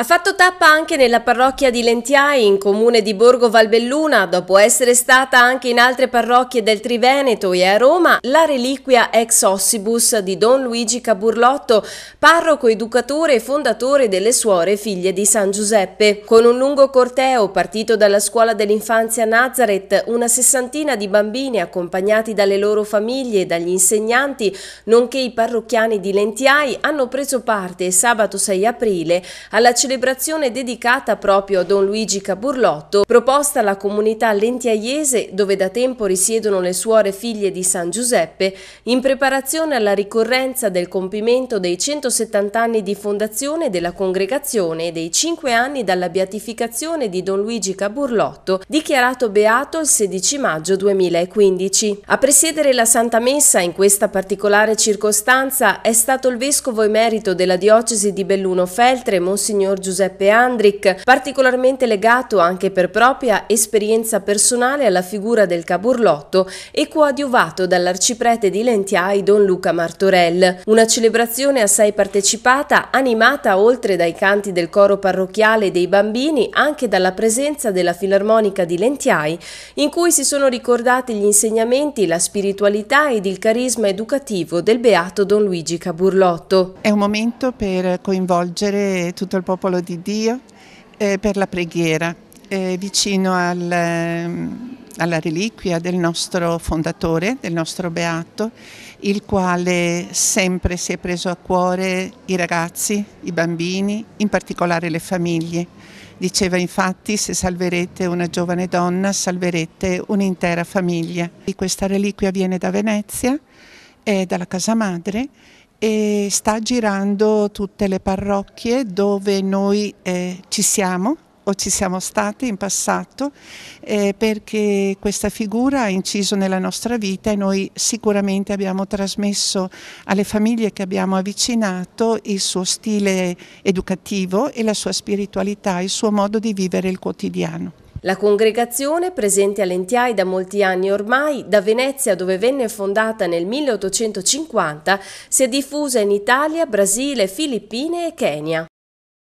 Ha fatto tappa anche nella parrocchia di Lentiai, in comune di Borgo Valbelluna, dopo essere stata anche in altre parrocchie del Triveneto e a Roma, la reliquia ex ossibus di Don Luigi Caburlotto, parroco, educatore e fondatore delle suore figlie di San Giuseppe. Con un lungo corteo partito dalla scuola dell'infanzia Nazareth, una sessantina di bambini accompagnati dalle loro famiglie e dagli insegnanti, nonché i parrocchiani di Lentiai, hanno preso parte sabato 6 aprile alla celebrazione celebrazione dedicata proprio a Don Luigi Caburlotto, proposta alla comunità lentiaiese dove da tempo risiedono le suore figlie di San Giuseppe, in preparazione alla ricorrenza del compimento dei 170 anni di fondazione della congregazione e dei 5 anni dalla beatificazione di Don Luigi Caburlotto, dichiarato beato il 16 maggio 2015. A presiedere la Santa Messa in questa particolare circostanza è stato il vescovo emerito della diocesi di Belluno Feltre, Monsignor Giuseppe Andric, particolarmente legato anche per propria esperienza personale alla figura del Caburlotto e coadiuvato dall'arciprete di Lentiai Don Luca Martorell. Una celebrazione assai partecipata, animata oltre dai canti del coro parrocchiale dei bambini anche dalla presenza della Filarmonica di Lentiai, in cui si sono ricordati gli insegnamenti, la spiritualità ed il carisma educativo del beato Don Luigi Caburlotto. È un momento per coinvolgere tutto il popolo Popolo di Dio eh, per la preghiera, eh, vicino al, ehm, alla reliquia del nostro fondatore, del nostro beato, il quale sempre si è preso a cuore i ragazzi, i bambini, in particolare le famiglie. Diceva infatti se salverete una giovane donna salverete un'intera famiglia. Questa reliquia viene da Venezia, eh, dalla casa madre e sta girando tutte le parrocchie dove noi eh, ci siamo o ci siamo state in passato eh, perché questa figura ha inciso nella nostra vita e noi sicuramente abbiamo trasmesso alle famiglie che abbiamo avvicinato il suo stile educativo e la sua spiritualità, il suo modo di vivere il quotidiano. La congregazione, presente a Lentiai da molti anni ormai, da Venezia dove venne fondata nel 1850, si è diffusa in Italia, Brasile, Filippine e Kenya.